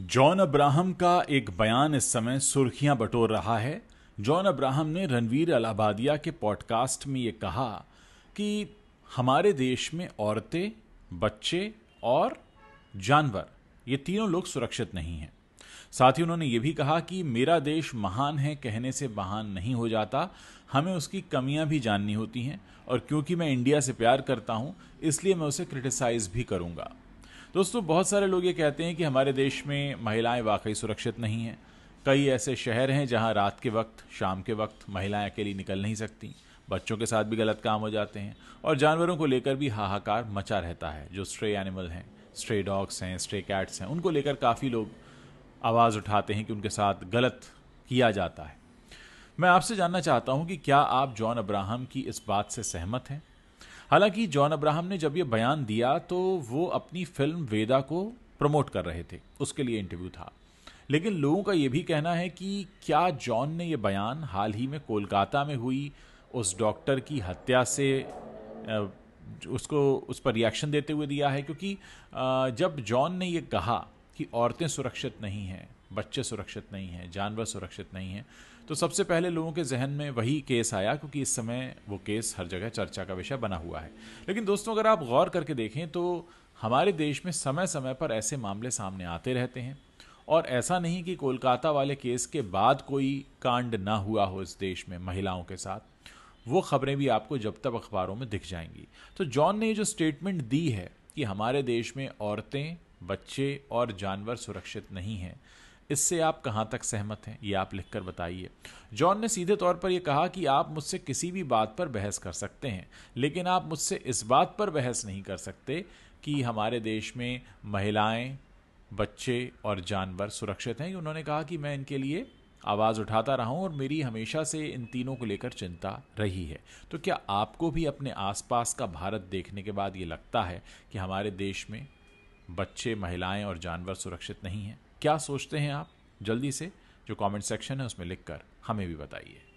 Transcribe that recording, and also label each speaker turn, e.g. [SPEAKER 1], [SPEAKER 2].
[SPEAKER 1] John Abraham का एक बयान इस समय सुर्खियां बटोर रहा है जॉन अब्राहम ने रणवीर अलाबादिया के पॉडकास्ट में ये कहा कि हमारे देश में औरतें बच्चे और जानवर ये तीनों लोग सुरक्षित नहीं हैं साथ ही उन्होंने ये भी कहा कि मेरा देश महान है कहने से महान नहीं हो जाता हमें उसकी कमियां भी जाननी होती हैं और क्योंकि मैं इंडिया से प्यार करता हूं इसलिए मैं उसे क्रिटिसाइज़ भी करूंगा दोस्तों बहुत सारे लोग ये कहते हैं कि हमारे देश में महिलाएं वाकई सुरक्षित नहीं हैं कई ऐसे शहर हैं जहां रात के वक्त शाम के वक्त महिलाएं अकेली निकल नहीं सकती बच्चों के साथ भी गलत काम हो जाते हैं और जानवरों को लेकर भी हाहाकार मचा रहता है जो स्ट्रे एनिमल हैं स्ट्रे डॉग्स हैं स्ट्रे कैट्स हैं उनको लेकर काफ़ी लोग आवाज़ उठाते हैं कि उनके साथ गलत किया जाता है मैं आपसे जानना चाहता हूं कि क्या आप जॉन अब्राहम की इस बात से सहमत हैं हालांकि जॉन अब्राहम ने जब ये बयान दिया तो वो अपनी फिल्म वेदा को प्रमोट कर रहे थे उसके लिए इंटरव्यू था लेकिन लोगों का ये भी कहना है कि क्या जॉन ने यह बयान हाल ही में कोलकाता में हुई उस डॉक्टर की हत्या से उसको उस पर रिएक्शन देते हुए दिया है क्योंकि जब जॉन ने ये कहा कि औरतें सुरक्षित नहीं हैं बच्चे सुरक्षित नहीं हैं जानवर सुरक्षित नहीं हैं तो सबसे पहले लोगों के जहन में वही केस आया क्योंकि इस समय वो केस हर जगह चर्चा का विषय बना हुआ है लेकिन दोस्तों अगर आप गौर करके देखें तो हमारे देश में समय समय पर ऐसे मामले सामने आते रहते हैं और ऐसा नहीं कि कोलकाता वाले केस के बाद कोई कांड ना हुआ हो इस देश में महिलाओं के साथ वो खबरें भी आपको जब तक अखबारों में दिख जाएंगी तो जॉन ने जो स्टेटमेंट दी है कि हमारे देश में औरतें बच्चे और जानवर सुरक्षित नहीं हैं इससे आप कहाँ तक सहमत हैं ये आप लिखकर बताइए जॉन ने सीधे तौर पर यह कहा कि आप मुझसे किसी भी बात पर बहस कर सकते हैं लेकिन आप मुझसे इस बात पर बहस नहीं कर सकते कि हमारे देश में महिलाएं बच्चे और जानवर सुरक्षित हैं उन्होंने कहा कि मैं इनके लिए आवाज़ उठाता रहा हूँ और मेरी हमेशा से इन तीनों को लेकर चिंता रही है तो क्या आपको भी अपने आसपास का भारत देखने के बाद ये लगता है कि हमारे देश में बच्चे महिलाएं और जानवर सुरक्षित नहीं हैं क्या सोचते हैं आप जल्दी से जो कमेंट सेक्शन है उसमें लिखकर हमें भी बताइए